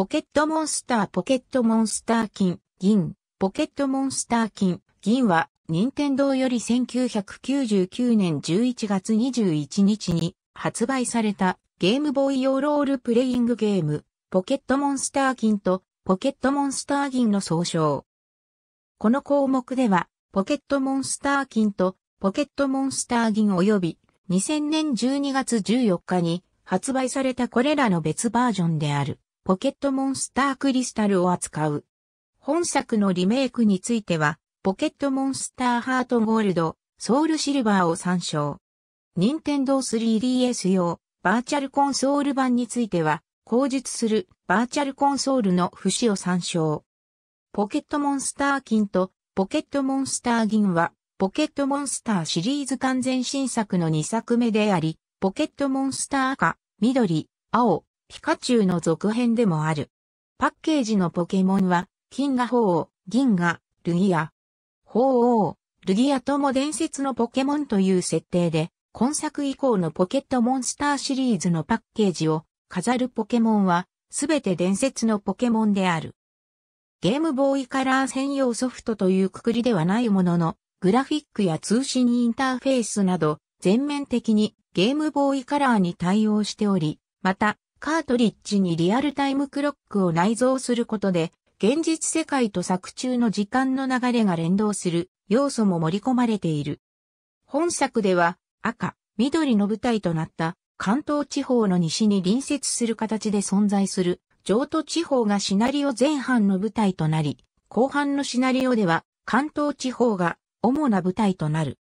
ポケットモンスターポケットモンスター金、銀、ポケットモンスター金、銀は、任天堂より1999年11月21日に発売されたゲームボーイ用ロールプレイングゲーム、ポケットモンスター金とポケットモンスター銀の総称。この項目では、ポケットモンスター金とポケットモンスター銀及び2000年12月14日に発売されたこれらの別バージョンである。ポケットモンスタークリスタルを扱う。本作のリメイクについては、ポケットモンスターハートゴールド、ソウルシルバーを参照。任天堂 3DS 用バーチャルコンソール版については、後述するバーチャルコンソールの節を参照。ポケットモンスター金とポケットモンスター銀は、ポケットモンスターシリーズ完全新作の2作目であり、ポケットモンスター赤、緑、青、ピカチュウの続編でもある。パッケージのポケモンは、金河鳳凰、銀河、ルギア。鳳凰、ルギアとも伝説のポケモンという設定で、今作以降のポケットモンスターシリーズのパッケージを飾るポケモンは、すべて伝説のポケモンである。ゲームボーイカラー専用ソフトというくくりではないものの、グラフィックや通信インターフェースなど、全面的にゲームボーイカラーに対応しており、また、カートリッジにリアルタイムクロックを内蔵することで、現実世界と作中の時間の流れが連動する要素も盛り込まれている。本作では赤、緑の舞台となった関東地方の西に隣接する形で存在する上都地方がシナリオ前半の舞台となり、後半のシナリオでは関東地方が主な舞台となる。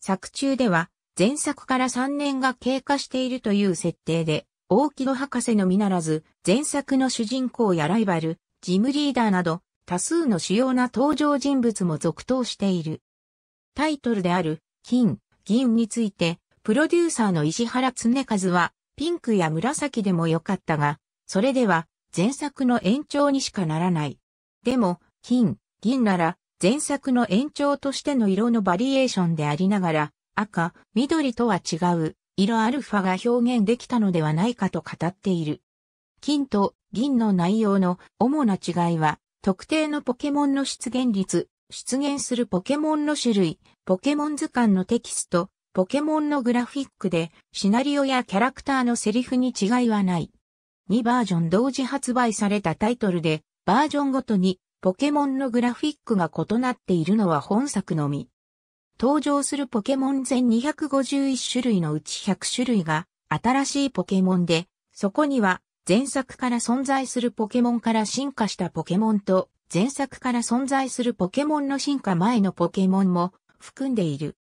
作中では前作から3年が経過しているという設定で大木戸博士のみならず、前作の主人公やライバル、ジムリーダーなど、多数の主要な登場人物も続投している。タイトルである、金、銀について、プロデューサーの石原恒和は、ピンクや紫でも良かったが、それでは、前作の延長にしかならない。でも、金、銀なら、前作の延長としての色のバリエーションでありながら、赤、緑とは違う、色アルファが表現できたのではないかと語っている。金と銀の内容の主な違いは、特定のポケモンの出現率、出現するポケモンの種類、ポケモン図鑑のテキスト、ポケモンのグラフィックで、シナリオやキャラクターのセリフに違いはない。2バージョン同時発売されたタイトルで、バージョンごとにポケモンのグラフィックが異なっているのは本作のみ。登場するポケモン全251種類のうち100種類が新しいポケモンで、そこには前作から存在するポケモンから進化したポケモンと前作から存在するポケモンの進化前のポケモンも含んでいる。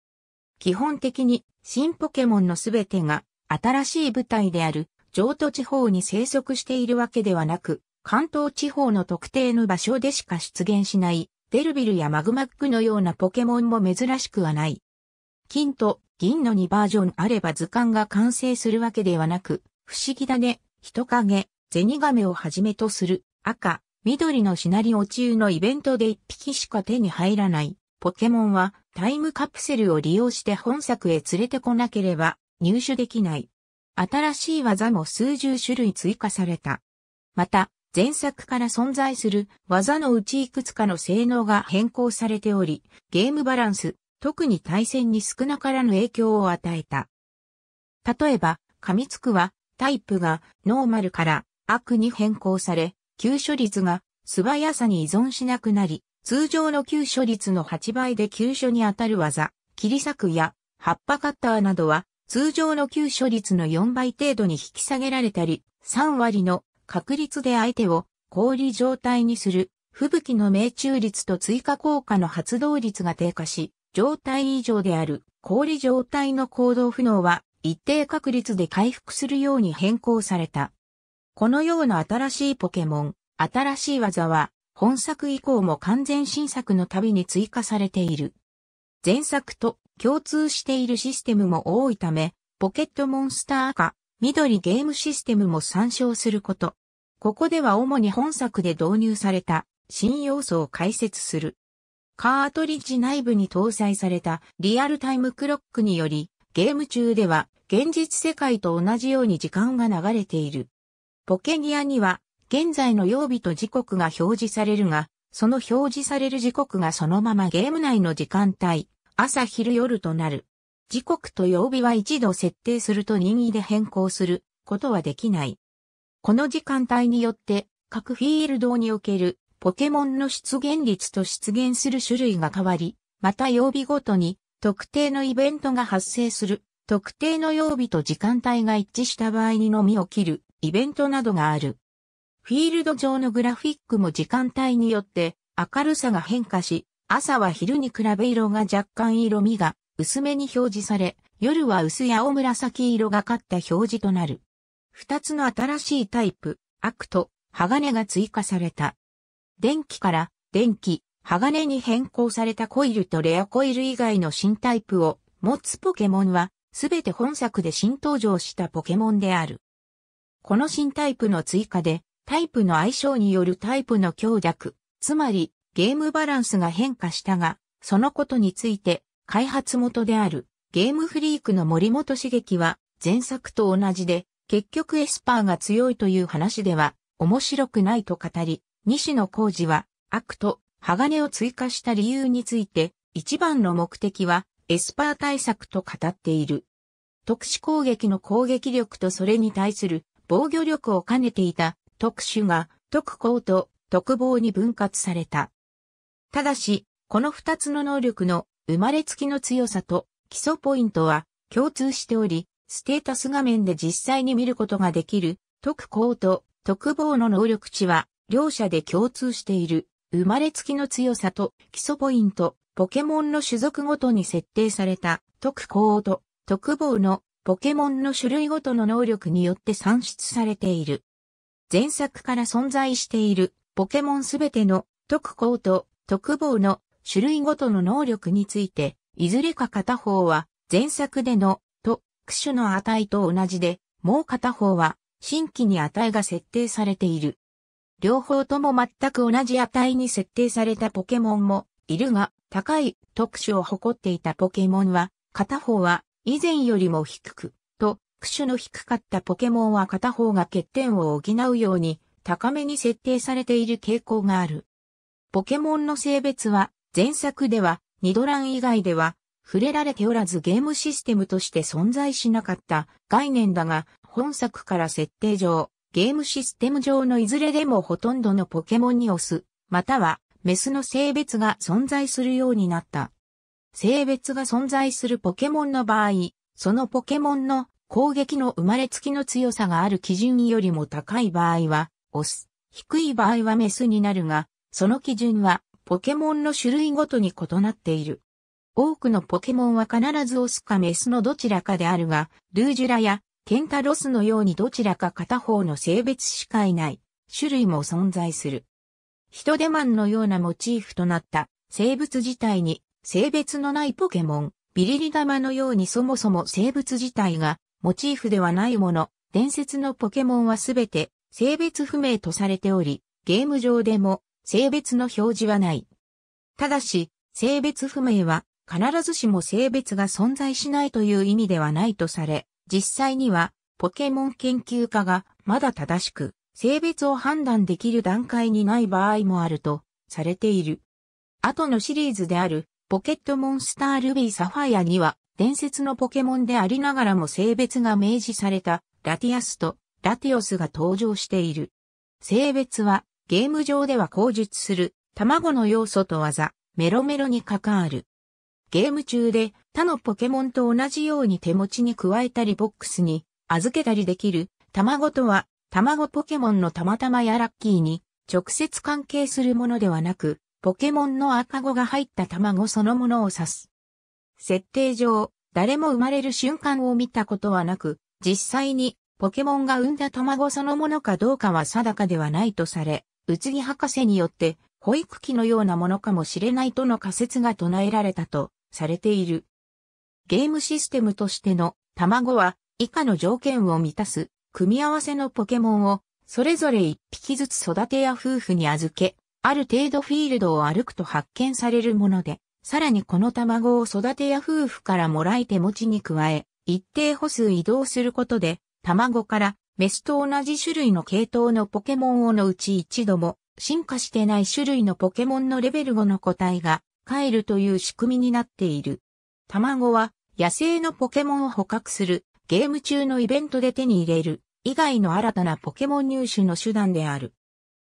基本的に新ポケモンのすべてが新しい舞台である上都地方に生息しているわけではなく、関東地方の特定の場所でしか出現しないデルビルやマグマックのようなポケモンも珍しくはない。金と銀の2バージョンあれば図鑑が完成するわけではなく、不思議だね、人影、ゼニガメをはじめとする赤、緑のシナリオ中のイベントで1匹しか手に入らないポケモンはタイムカプセルを利用して本作へ連れてこなければ入手できない。新しい技も数十種類追加された。また、前作から存在する技のうちいくつかの性能が変更されており、ゲームバランス、特に対戦に少なからぬ影響を与えた。例えば、噛みつくは、タイプがノーマルから悪に変更され、急処率が素早さに依存しなくなり、通常の急処率の8倍で急所に当たる技、切り裂くや葉っぱカッターなどは、通常の急処率の4倍程度に引き下げられたり、3割の確率で相手を氷状態にする、吹雪の命中率と追加効果の発動率が低下し、状態異常である氷状態の行動不能は一定確率で回復するように変更された。このような新しいポケモン、新しい技は本作以降も完全新作の度に追加されている。前作と共通しているシステムも多いため、ポケットモンスター赤、緑ゲームシステムも参照することここでは主に本作で導入された新要素を解説する。カートリッジ内部に搭載されたリアルタイムクロックにより、ゲーム中では現実世界と同じように時間が流れている。ポケニアには現在の曜日と時刻が表示されるが、その表示される時刻がそのままゲーム内の時間帯、朝昼夜となる。時刻と曜日は一度設定すると任意で変更することはできない。この時間帯によって各フィールドにおけるポケモンの出現率と出現する種類が変わり、また曜日ごとに特定のイベントが発生する、特定の曜日と時間帯が一致した場合にのみ起きるイベントなどがある。フィールド上のグラフィックも時間帯によって明るさが変化し、朝は昼に比べ色が若干色味が薄めに表示され、夜は薄や青紫色がかった表示となる。二つの新しいタイプ、悪と鋼が追加された。電気から電気、鋼に変更されたコイルとレアコイル以外の新タイプを持つポケモンは、すべて本作で新登場したポケモンである。この新タイプの追加で、タイプの相性によるタイプの強弱、つまりゲームバランスが変化したが、そのことについて、開発元であるゲームフリークの森本茂樹は前作と同じで結局エスパーが強いという話では面白くないと語り、西野浩治は悪と鋼を追加した理由について一番の目的はエスパー対策と語っている。特殊攻撃の攻撃力とそれに対する防御力を兼ねていた特殊が特攻と特防に分割された。ただし、この二つの能力の生まれつきの強さと基礎ポイントは共通しており、ステータス画面で実際に見ることができる、特攻と特防の能力値は、両者で共通している、生まれつきの強さと基礎ポイント、ポケモンの種族ごとに設定された、特攻と特防のポケモンの種類ごとの能力によって算出されている。前作から存在しているポケモンすべての特攻と特防の種類ごとの能力について、いずれか片方は前作での各種の値と同じで、もう片方は新規に値が設定されている。両方とも全く同じ値に設定されたポケモンもいるが、高い特殊を誇っていたポケモンは、片方は以前よりも低く、と、特殊の低かったポケモンは片方が欠点を補うように、高めに設定されている傾向がある。ポケモンの性別は、前作では、ニドラン以外では、触れられておらずゲームシステムとして存在しなかった概念だが、本作から設定上、ゲームシステム上のいずれでもほとんどのポケモンにオス、またはメスの性別が存在するようになった。性別が存在するポケモンの場合、そのポケモンの攻撃の生まれつきの強さがある基準よりも高い場合は、オス、低い場合はメスになるが、その基準はポケモンの種類ごとに異なっている。多くのポケモンは必ずオスかメスのどちらかであるが、ルージュラやケンタロスのようにどちらか片方の性別しかいない種類も存在する。ヒトデマンのようなモチーフとなった生物自体に性別のないポケモン、ビリリ玉のようにそもそも生物自体がモチーフではないもの、伝説のポケモンはすべて性別不明とされており、ゲーム上でも性別の表示はない。ただし、性別不明は必ずしも性別が存在しないという意味ではないとされ、実際にはポケモン研究家がまだ正しく性別を判断できる段階にない場合もあるとされている。後のシリーズであるポケットモンスタールビーサファイアには伝説のポケモンでありながらも性別が明示されたラティアスとラティオスが登場している。性別はゲーム上では口述する卵の要素と技、メロメロに関わる。ゲーム中で他のポケモンと同じように手持ちに加えたりボックスに預けたりできる卵とは卵ポケモンのたまたまやラッキーに直接関係するものではなくポケモンの赤子が入った卵そのものを指す。設定上、誰も生まれる瞬間を見たことはなく、実際にポケモンが産んだ卵そのものかどうかは定かではないとされ、宇津木博士によって保育器のようなものかもしれないとの仮説が唱えられたとされている。ゲームシステムとしての卵は以下の条件を満たす組み合わせのポケモンをそれぞれ一匹ずつ育てや夫婦に預け、ある程度フィールドを歩くと発見されるもので、さらにこの卵を育てや夫婦からもらい手持ちに加え、一定歩数移動することで、卵からメスと同じ種類の系統のポケモンをのうち一度も進化してない種類のポケモンのレベル5の個体が帰るという仕組みになっている。卵は野生のポケモンを捕獲するゲーム中のイベントで手に入れる以外の新たなポケモン入手の手段である。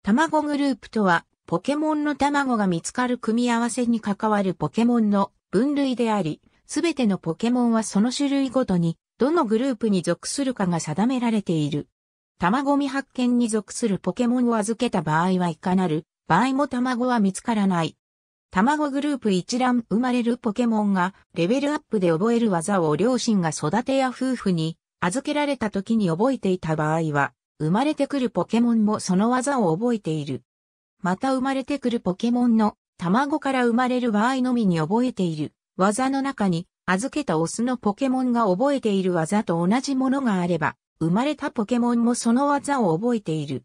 卵グループとはポケモンの卵が見つかる組み合わせに関わるポケモンの分類であり、すべてのポケモンはその種類ごとにどのグループに属するかが定められている。卵未発見に属するポケモンを預けた場合はいかなる場合も卵は見つからない卵グループ一覧生まれるポケモンがレベルアップで覚える技を両親が育てや夫婦に預けられた時に覚えていた場合は、生まれてくるポケモンもその技を覚えている。また生まれてくるポケモンの卵から生まれる場合のみに覚えている技の中に預けたオスのポケモンが覚えている技と同じものがあれば、生まれたポケモンもその技を覚えている。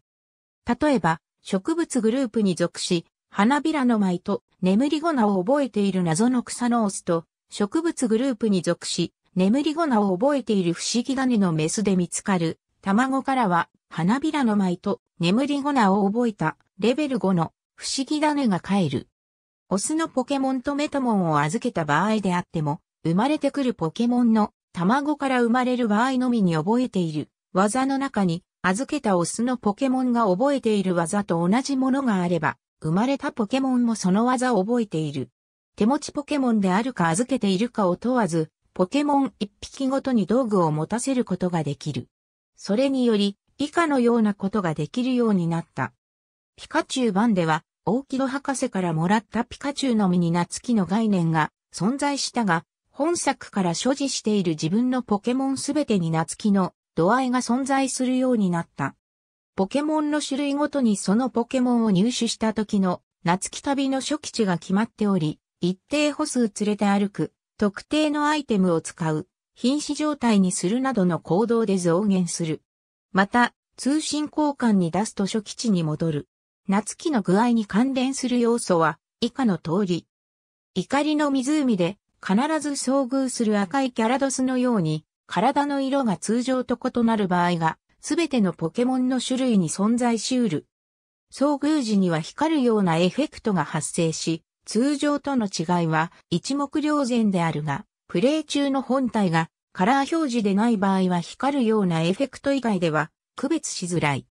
例えば、植物グループに属し、花びらの舞と眠り粉を覚えている謎の草のオスと植物グループに属し、眠り粉を覚えている不思議種のメスで見つかる、卵からは花びらの舞と眠り粉を覚えたレベル5の不思議種が帰る。オスのポケモンとメタモンを預けた場合であっても、生まれてくるポケモンの卵から生まれる場合のみに覚えている技の中に預けたオスのポケモンが覚えている技と同じものがあれば、生まれたポケモンもその技を覚えている。手持ちポケモンであるか預けているかを問わず、ポケモン一匹ごとに道具を持たせることができる。それにより、以下のようなことができるようになった。ピカチュウ版では、大木戸博士からもらったピカチュウのみに夏木の概念が存在したが、本作から所持している自分のポケモンすべてに夏木の度合いが存在するようになった。ポケモンの種類ごとにそのポケモンを入手した時の夏木旅の初期値が決まっており、一定歩数連れて歩く、特定のアイテムを使う、瀕死状態にするなどの行動で増減する。また、通信交換に出すと初期値に戻る。夏木の具合に関連する要素は、以下の通り。怒りの湖で、必ず遭遇する赤いキャラドスのように、体の色が通常と異なる場合がすべてのポケモンの種類に存在しうる。遭遇時には光るようなエフェクトが発生し、通常との違いは一目瞭然であるが、プレイ中の本体がカラー表示でない場合は光るようなエフェクト以外では区別しづらい。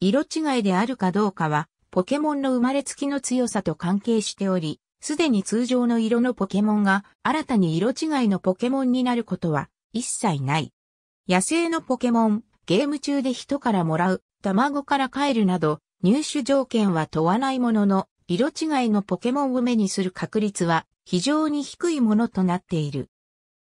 色違いであるかどうかは、ポケモンの生まれつきの強さと関係しており、すでに通常の色のポケモンが新たに色違いのポケモンになることは一切ない。野生のポケモン、ゲーム中で人からもらう、卵から帰るなど、入手条件は問わないものの、色違いのポケモンを目にする確率は非常に低いものとなっている。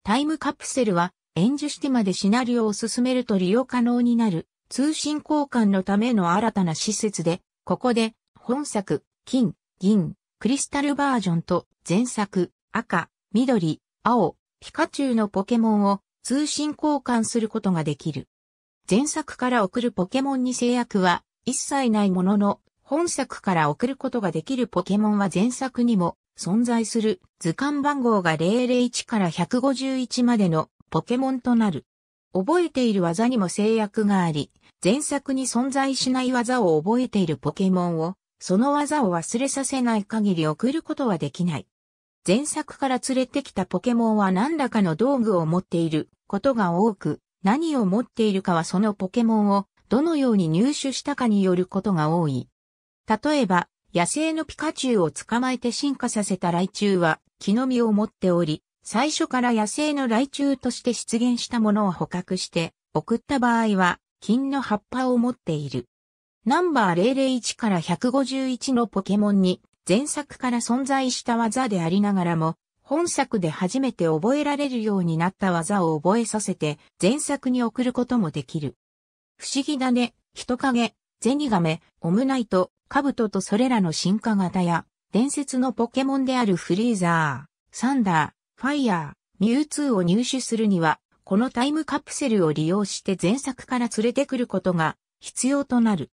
タイムカプセルは演じしてまでシナリオを進めると利用可能になる通信交換のための新たな施設で、ここで本作、金、銀、クリスタルバージョンと前作、赤、緑、青、ピカチュウのポケモンを通信交換することができる。前作から送るポケモンに制約は一切ないものの、本作から送ることができるポケモンは前作にも存在する図鑑番号が001から151までのポケモンとなる。覚えている技にも制約があり、前作に存在しない技を覚えているポケモンを、その技を忘れさせない限り送ることはできない。前作から連れてきたポケモンは何らかの道具を持っていることが多く、何を持っているかはそのポケモンをどのように入手したかによることが多い。例えば、野生のピカチュウを捕まえて進化させたュ虫は木の実を持っており、最初から野生のュ虫として出現したものを捕獲して送った場合は金の葉っぱを持っている。ナンバー001から151のポケモンに前作から存在した技でありながらも本作で初めて覚えられるようになった技を覚えさせて、前作に送ることもできる。不思議だね、人影、ゼニガメ、オムナイト、カブトとそれらの進化型や、伝説のポケモンであるフリーザー、サンダー、ファイヤー、ミュウツーを入手するには、このタイムカプセルを利用して前作から連れてくることが必要となる。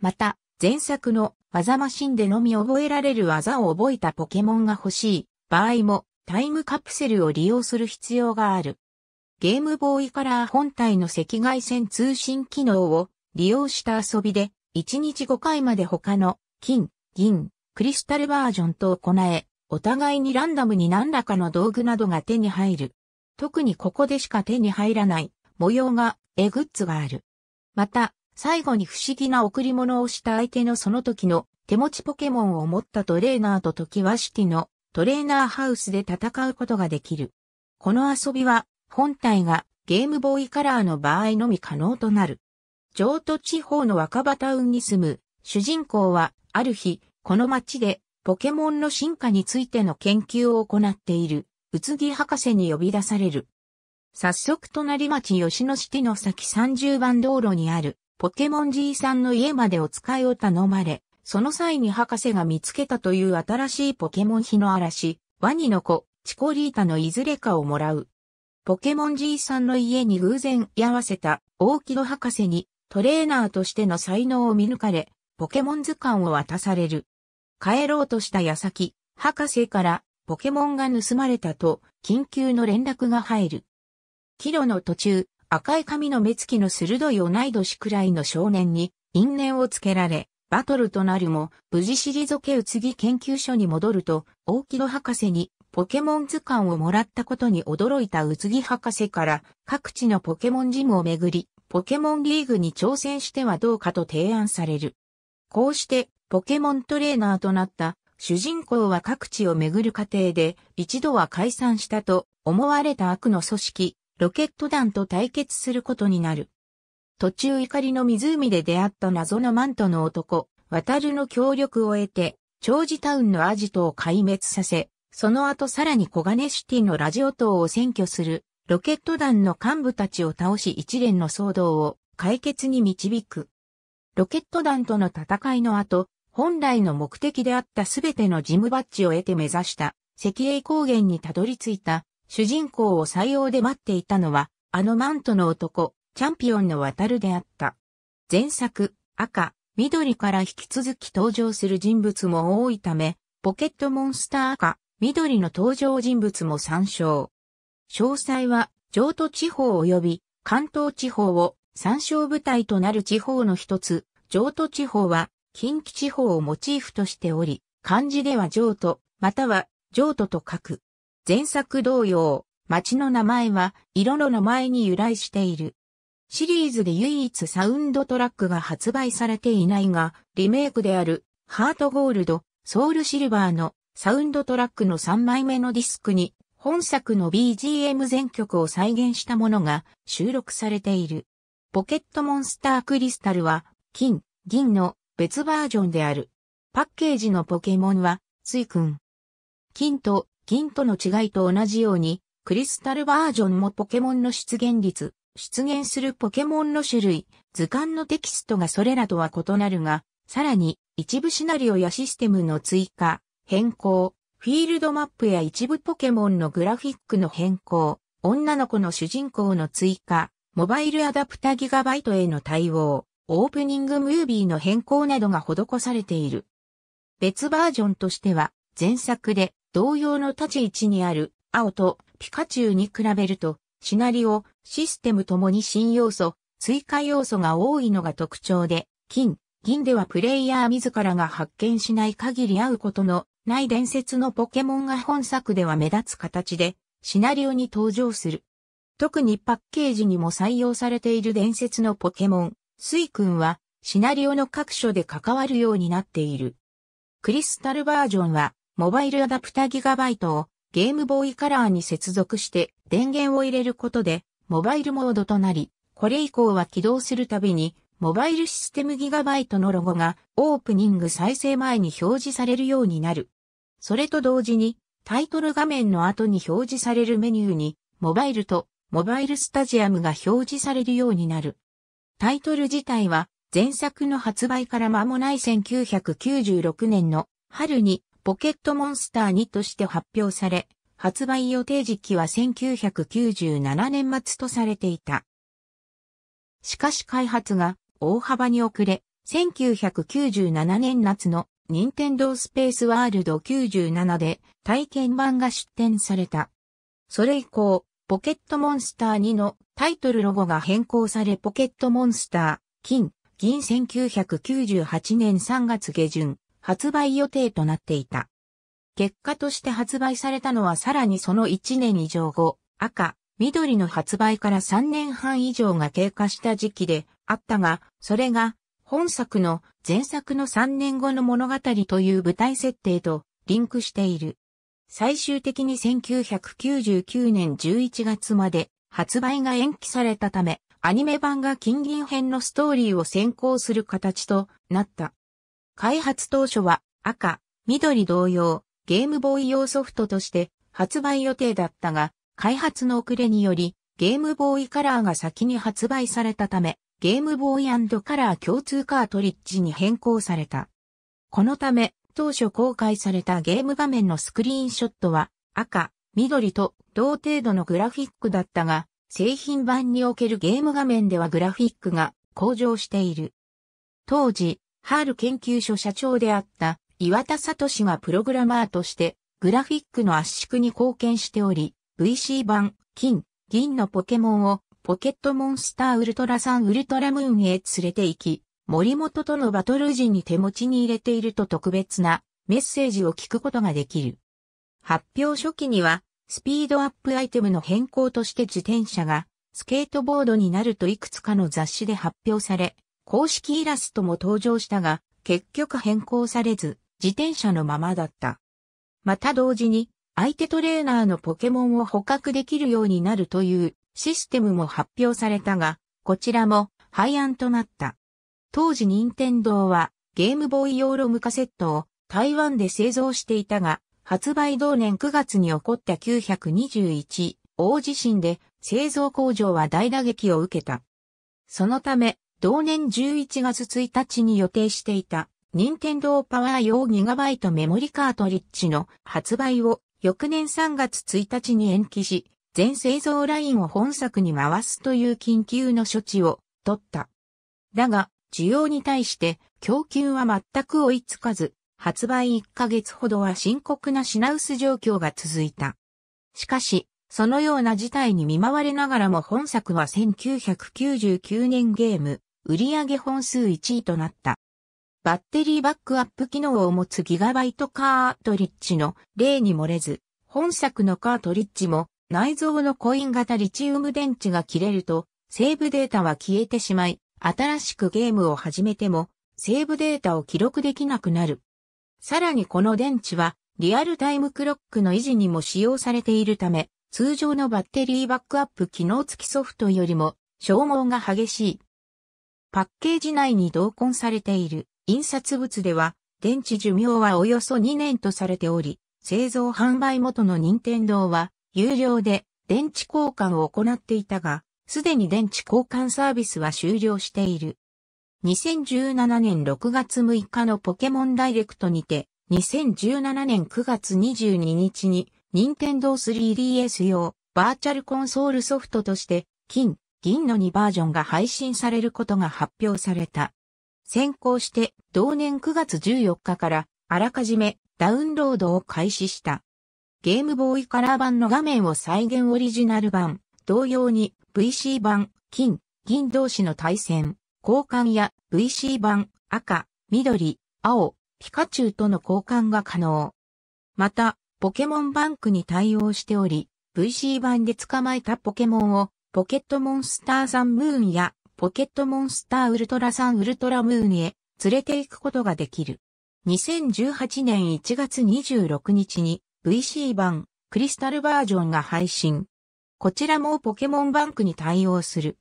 また、前作の技マシンでのみ覚えられる技を覚えたポケモンが欲しい場合もタイムカプセルを利用する必要がある。ゲームボーイカラー本体の赤外線通信機能を利用した遊びで、1日5回まで他の金、銀、クリスタルバージョンと行え、お互いにランダムに何らかの道具などが手に入る。特にここでしか手に入らない模様が、絵グッズがある。また、最後に不思議な贈り物をした相手のその時の手持ちポケモンを持ったトレーナーと時はシティのトレーナーハウスで戦うことができる。この遊びは本体がゲームボーイカラーの場合のみ可能となる。上都地方の若葉タウンに住む主人公はある日、この町でポケモンの進化についての研究を行っている宇津木博士に呼び出される。早速隣町吉野市の先30番道路にあるポケモン爺さんの家までお使いを頼まれ、その際に博士が見つけたという新しいポケモン日の嵐、ワニの子、チコリータのいずれかをもらう。ポケモン爺さんの家に偶然居合わせた大木戸博士にトレーナーとしての才能を見抜かれ、ポケモン図鑑を渡される。帰ろうとした矢先、博士からポケモンが盗まれたと緊急の連絡が入る。帰路の途中、赤い髪の目つきの鋭い同い年くらいの少年に因縁をつけられ、バトルとなるも、無事退け宇津木研究所に戻ると、大木戸博士にポケモン図鑑をもらったことに驚いた宇津木博士から各地のポケモンジムをめぐり、ポケモンリーグに挑戦してはどうかと提案される。こうしてポケモントレーナーとなった主人公は各地を巡る過程で一度は解散したと思われた悪の組織、ロケット団と対決することになる。途中怒りの湖で出会った謎のマントの男、渡るの協力を得て、長寿タウンのアジトを壊滅させ、その後さらに小金シティのラジオ塔を占拠する、ロケット団の幹部たちを倒し一連の騒動を解決に導く。ロケット団との戦いの後、本来の目的であったすべてのジムバッジを得て目指した石英高原にたどり着いた主人公を採用で待っていたのはあのマントの男チャンピオンの渡るであった。前作、赤、緑から引き続き登場する人物も多いため、ポケットモンスター赤、緑の登場人物も参照。詳細は、上都地方及び関東地方を参照部隊となる地方の一つ、上都地方は近畿地方をモチーフとしており、漢字では上都、または上都と書く。前作同様、町の名前は色の名前に由来している。シリーズで唯一サウンドトラックが発売されていないが、リメイクである、ハートゴールド、ソウルシルバーのサウンドトラックの3枚目のディスクに、本作の BGM 全曲を再現したものが収録されている。ポケットモンスタークリスタルは、金、銀の別バージョンである。パッケージのポケモンは、ツイくん。金と銀との違いと同じように、クリスタルバージョンもポケモンの出現率出現するポケモンの種類、図鑑のテキストがそれらとは異なるが、さらに一部シナリオやシステムの追加、変更、フィールドマップや一部ポケモンのグラフィックの変更、女の子の主人公の追加、モバイルアダプタギガバイトへの対応、オープニングムービーの変更などが施されている。別バージョンとしては、前作で同様の立ち位置にある青とピカチュウに比べると、シナリオ、システムともに新要素、追加要素が多いのが特徴で、金、銀ではプレイヤー自らが発見しない限り会うことのない伝説のポケモンが本作では目立つ形で、シナリオに登場する。特にパッケージにも採用されている伝説のポケモン、スイ君は、シナリオの各所で関わるようになっている。クリスタルバージョンは、モバイルアダプタギガバイトをゲームボーイカラーに接続して電源を入れることでモバイルモードとなり、これ以降は起動するたびに、モバイルシステムギガバイトのロゴがオープニング再生前に表示されるようになる。それと同時に、タイトル画面の後に表示されるメニューに、モバイルとモバイルスタジアムが表示されるようになる。タイトル自体は、前作の発売から間もない1996年の春にポケットモンスター2として発表され、発売予定時期は1997年末とされていた。しかし開発が大幅に遅れ、1997年夏の任天堂スペースワールド97で体験版が出展された。それ以降、ポケットモンスター2のタイトルロゴが変更されポケットモンスター、金、銀1998年3月下旬、発売予定となっていた。結果として発売されたのはさらにその1年以上後、赤、緑の発売から3年半以上が経過した時期であったが、それが本作の前作の3年後の物語という舞台設定とリンクしている。最終的に1999年11月まで発売が延期されたため、アニメ版が金銀編のストーリーを先行する形となった。開発当初は赤、緑同様、ゲームボーイ用ソフトとして発売予定だったが、開発の遅れにより、ゲームボーイカラーが先に発売されたため、ゲームボーイカラー共通カートリッジに変更された。このため、当初公開されたゲーム画面のスクリーンショットは、赤、緑と同程度のグラフィックだったが、製品版におけるゲーム画面ではグラフィックが向上している。当時、ハール研究所社長であった岩田聡がプログラマーとしてグラフィックの圧縮に貢献しており、VC 版、金、銀のポケモンをポケットモンスターウルトラサンウルトラムーンへ連れて行き、森本とのバトル時に手持ちに入れていると特別なメッセージを聞くことができる。発表初期には、スピードアップアイテムの変更として自転車がスケートボードになるといくつかの雑誌で発表され、公式イラストも登場したが、結局変更されず、自転車のままだった。また同時に、相手トレーナーのポケモンを捕獲できるようになるというシステムも発表されたが、こちらも廃案となった。当時任天堂はゲームボーイ用ロムカセットを台湾で製造していたが、発売同年9月に起こった921大地震で製造工場は大打撃を受けた。そのため、同年11月1日に予定していた任天堂パワー用 2GB メモリカートリッジの発売を翌年3月1日に延期し、全製造ラインを本作に回すという緊急の処置を取った。だが、需要に対して供給は全く追いつかず、発売1ヶ月ほどは深刻な品薄状況が続いた。しかし、そのような事態に見舞われながらも本作は1999年ゲーム売上本数1位となった。バッテリーバックアップ機能を持つギガバイトカートリッジの例に漏れず、本作のカートリッジも内蔵のコイン型リチウム電池が切れると、セーブデータは消えてしまい、新しくゲームを始めても、セーブデータを記録できなくなる。さらにこの電池は、リアルタイムクロックの維持にも使用されているため、通常のバッテリーバックアップ機能付きソフトよりも消耗が激しい。パッケージ内に同梱されている印刷物では、電池寿命はおよそ2年とされており、製造販売元の任天堂は、有料で電池交換を行っていたが、すでに電池交換サービスは終了している。2017年6月6日のポケモンダイレクトにて、2017年9月22日に、任天堂 3DS 用バーチャルコンソールソフトとして、金、銀の2バージョンが配信されることが発表された。先行して同年9月14日からあらかじめダウンロードを開始した。ゲームボーイカラー版の画面を再現オリジナル版、同様に VC 版、金、銀同士の対戦、交換や VC 版、赤、緑、青、ピカチュウとの交換が可能。また、ポケモンバンクに対応しており、VC 版で捕まえたポケモンをポケットモンスターサンムーンやポケットモンスターウルトラサンウルトラムーンへ連れて行くことができる。2018年1月26日に VC 版クリスタルバージョンが配信。こちらもポケモンバンクに対応する。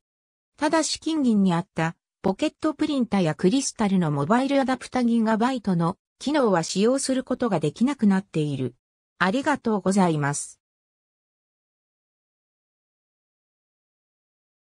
ただし金銀にあったポケットプリンタやクリスタルのモバイルアダプタギガバイトの機能は使用することができなくなっている。ありがとうございます。